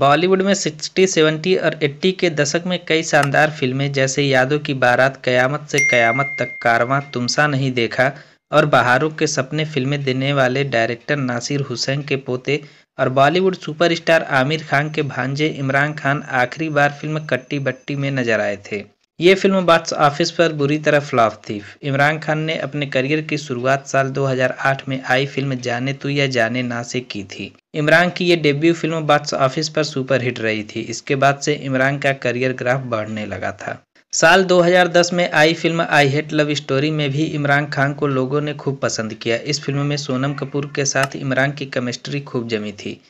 बॉलीवुड में 60, 70 और 80 के दशक में कई शानदार फिल्में जैसे यादों की बारात कयामत से कयामत तक कारवा तुमसा नहीं देखा और बहारों के सपने फिल्में देने वाले डायरेक्टर नासिर हुसैन के पोते और बॉलीवुड सुपरस्टार आमिर खान के भांजे इमरान खान आखिरी बार फिल्म कट्टी बट्टी में नजर आए थे ये फिल्म बॉक्स ऑफिस पर बुरी तरह फ्लॉप थी इमरान खान ने अपने करियर की शुरुआत साल 2008 में आई फिल्म जाने तू या जाने ना से की थी इमरान की ये डेब्यू फिल्म बॉक्स ऑफिस पर सुपरहिट रही थी इसके बाद से इमरान का करियर ग्राफ बढ़ने लगा था साल 2010 में आई film I hate love story में भी इमरान खान को लोगों ने खूब पसंद किया इस फिल्म में सोनम कपूर के साथ इमरान की केमिस्ट्री खूब जमी थी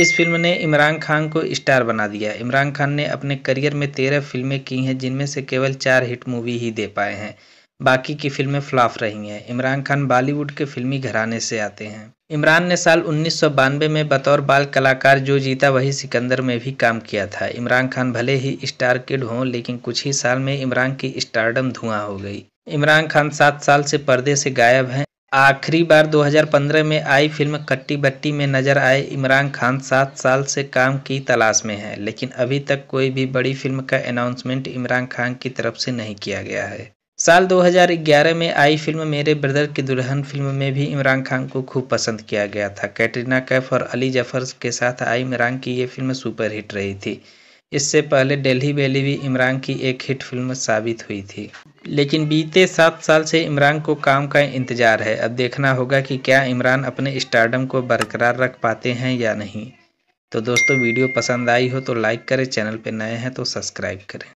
इस फिल्म ने इमरान खान को स्टार बना दिया इमरान खान ने अपने करियर में तेरह फिल्में की हैं जिनमें से केवल चार हिट मूवी ही दे पाए हैं बाकी की फिल्में फ्लॉप रही हैं इमरान खान बॉलीवुड के फिल्मी घराने से आते हैं इमरान ने साल उन्नीस में बतौर बाल कलाकार जो जीता वही सिकंदर में भी काम किया था इमरान खान भले ही स्टार किड हों लेकिन कुछ ही साल में इमरान की स्टारडम धुआं हो गई इमरान खान सात साल से पर्दे से गायब हैं आखिरी बार 2015 में आई फिल्म कट्टी बट्टी में नजर आए इमरान खान सात साल से काम की तलाश में हैं लेकिन अभी तक कोई भी बड़ी फिल्म का अनाउंसमेंट इमरान खान की तरफ से नहीं किया गया है साल 2011 में आई फिल्म मेरे ब्रदर की दुल्हन फिल्म में भी इमरान खान को खूब पसंद किया गया था कैटरीना कैफ और अली जफर के साथ आई इमरान की ये फिल्म सुपरहिट रही थी इससे पहले डेली बेली भी इमरान की एक हिट फिल्म साबित हुई थी लेकिन बीते सात साल से इमरान को काम का इंतजार है अब देखना होगा कि क्या इमरान अपने स्टार्डम को बरकरार रख पाते हैं या नहीं तो दोस्तों वीडियो पसंद आई हो तो लाइक करें चैनल पर नए हैं तो सब्सक्राइब करें